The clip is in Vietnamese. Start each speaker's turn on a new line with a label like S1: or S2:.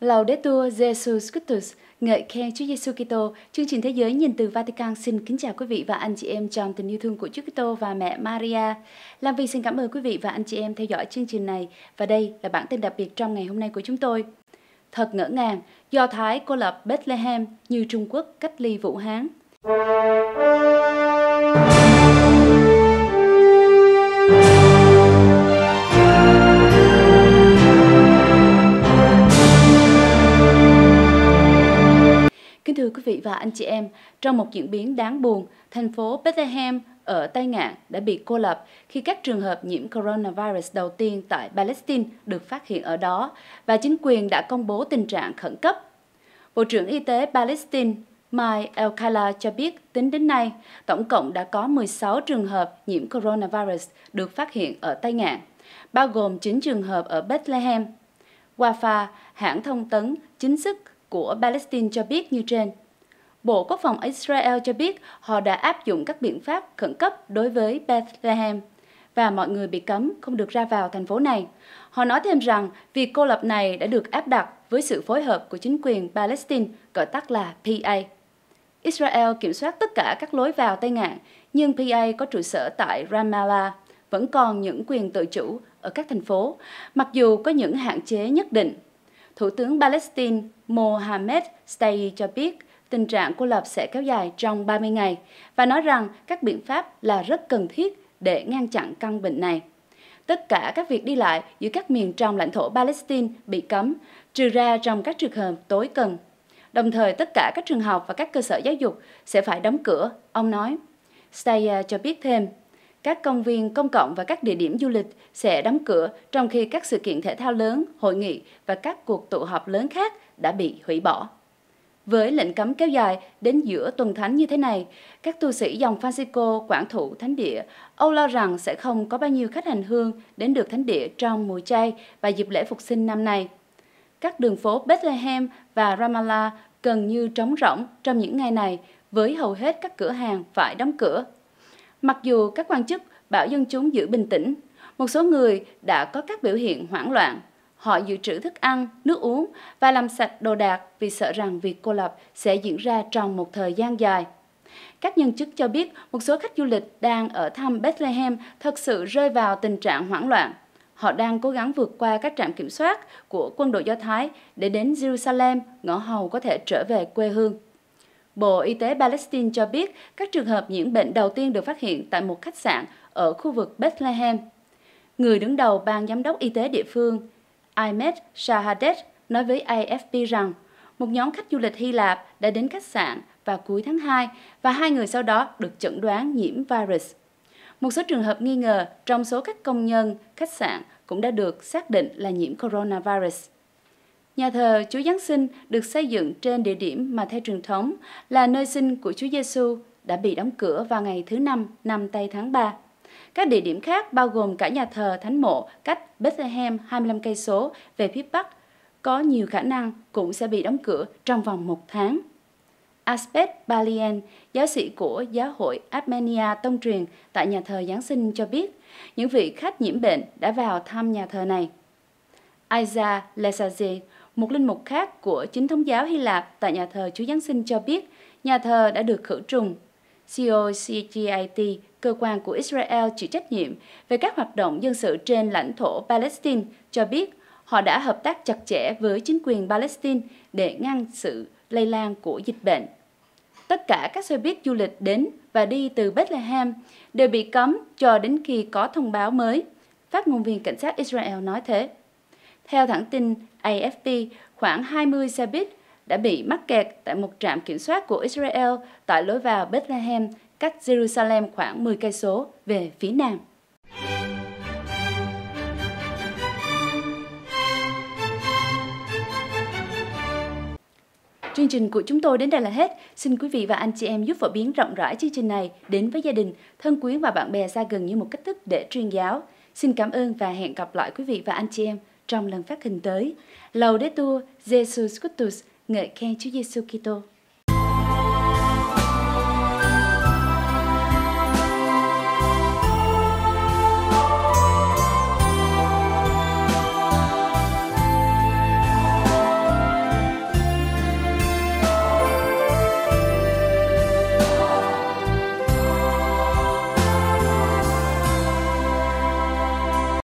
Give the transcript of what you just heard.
S1: Laudetur Jesus Christus, ngợi khen Chúa Giêsu Kitô. Chương trình Thế giới nhìn từ Vatican xin kính chào quý vị và anh chị em trong tình yêu thương của Chúa Kitô và mẹ Maria. Làm việc xin cảm ơn quý vị và anh chị em theo dõi chương trình này và đây là bản tin đặc biệt trong ngày hôm nay của chúng tôi. Thật ngỡ ngàng, Do Thái cô lập Bethlehem như Trung Quốc cách ly Vũ Hán. thưa quý vị và anh chị em, trong một diễn biến đáng buồn, thành phố Bethlehem ở Tây Ngạn đã bị cô lập khi các trường hợp nhiễm coronavirus đầu tiên tại Palestine được phát hiện ở đó và chính quyền đã công bố tình trạng khẩn cấp. Bộ trưởng Y tế Palestine Mai el khala cho biết tính đến nay, tổng cộng đã có 16 trường hợp nhiễm coronavirus được phát hiện ở Tây Ngạn, bao gồm 9 trường hợp ở Bethlehem. Wafa, hãng thông tấn chính sức của Palestine cho biết như trên. Bộ Quốc phòng Israel cho biết họ đã áp dụng các biện pháp khẩn cấp đối với Bethlehem và mọi người bị cấm không được ra vào thành phố này. Họ nói thêm rằng việc cô lập này đã được áp đặt với sự phối hợp của chính quyền Palestine, gọi tắt là PA. Israel kiểm soát tất cả các lối vào Tây Ngạn, nhưng PA có trụ sở tại Ramallah vẫn còn những quyền tự chủ ở các thành phố, mặc dù có những hạn chế nhất định Thủ tướng Palestine Mohammed Stay cho biết tình trạng cô lập sẽ kéo dài trong 30 ngày và nói rằng các biện pháp là rất cần thiết để ngăn chặn căn bệnh này. Tất cả các việc đi lại giữa các miền trong lãnh thổ Palestine bị cấm, trừ ra trong các trường hợp tối cần. Đồng thời tất cả các trường học và các cơ sở giáo dục sẽ phải đóng cửa, ông nói. Steyer cho biết thêm, các công viên công cộng và các địa điểm du lịch sẽ đóng cửa trong khi các sự kiện thể thao lớn, hội nghị và các cuộc tụ họp lớn khác đã bị hủy bỏ. Với lệnh cấm kéo dài đến giữa tuần thánh như thế này, các tu sĩ dòng Francisco quản thủ thánh địa, Âu lo rằng sẽ không có bao nhiêu khách hành hương đến được thánh địa trong mùa chay và dịp lễ phục sinh năm nay. Các đường phố Bethlehem và Ramallah gần như trống rỗng trong những ngày này với hầu hết các cửa hàng phải đóng cửa Mặc dù các quan chức bảo dân chúng giữ bình tĩnh, một số người đã có các biểu hiện hoảng loạn. Họ dự trữ thức ăn, nước uống và làm sạch đồ đạc vì sợ rằng việc cô lập sẽ diễn ra trong một thời gian dài. Các nhân chức cho biết một số khách du lịch đang ở thăm Bethlehem thật sự rơi vào tình trạng hoảng loạn. Họ đang cố gắng vượt qua các trạm kiểm soát của quân đội Do Thái để đến Jerusalem, ngõ hầu có thể trở về quê hương. Bộ Y tế Palestine cho biết các trường hợp nhiễm bệnh đầu tiên được phát hiện tại một khách sạn ở khu vực Bethlehem. Người đứng đầu ban giám đốc y tế địa phương Ahmed Shahadet nói với AFP rằng một nhóm khách du lịch Hy Lạp đã đến khách sạn vào cuối tháng 2 và hai người sau đó được chẩn đoán nhiễm virus. Một số trường hợp nghi ngờ trong số các công nhân khách sạn cũng đã được xác định là nhiễm coronavirus. Nhà thờ Chúa Giáng sinh được xây dựng trên địa điểm mà theo truyền thống là nơi sinh của Chúa Giêsu đã bị đóng cửa vào ngày thứ năm năm tây tháng 3. Các địa điểm khác bao gồm cả nhà thờ Thánh mộ cách Bethlehem 25 cây số về phía bắc có nhiều khả năng cũng sẽ bị đóng cửa trong vòng một tháng. Aspet Balian, giáo sĩ của Giáo hội Armenia tông truyền tại nhà thờ Giáng sinh cho biết, những vị khách nhiễm bệnh đã vào thăm nhà thờ này. Aiza Lesazi, một linh mục khác của chính thống giáo Hy Lạp tại nhà thờ Chúa Giáng sinh cho biết nhà thờ đã được khử trùng. COCGIT, cơ quan của Israel chịu trách nhiệm về các hoạt động dân sự trên lãnh thổ Palestine, cho biết họ đã hợp tác chặt chẽ với chính quyền Palestine để ngăn sự lây lan của dịch bệnh. Tất cả các xe buýt du lịch đến và đi từ Bethlehem đều bị cấm cho đến khi có thông báo mới. Phát ngôn viên cảnh sát Israel nói thế. Theo hãng tin AFP, khoảng 20 xe buýt đã bị mắc kẹt tại một trạm kiểm soát của Israel tại lối vào Bethlehem, cách Jerusalem khoảng 10 cây số về phía nam. Chương trình của chúng tôi đến đây là hết. Xin quý vị và anh chị em giúp phổ biến rộng rãi chương trình này đến với gia đình, thân quý và bạn bè xa gần như một cách thức để truyền giáo. Xin cảm ơn và hẹn gặp lại quý vị và anh chị em trong lần phát hình tới. Laudetur Jesus Christus, ngợi khen Chúa Giêsu Kitô.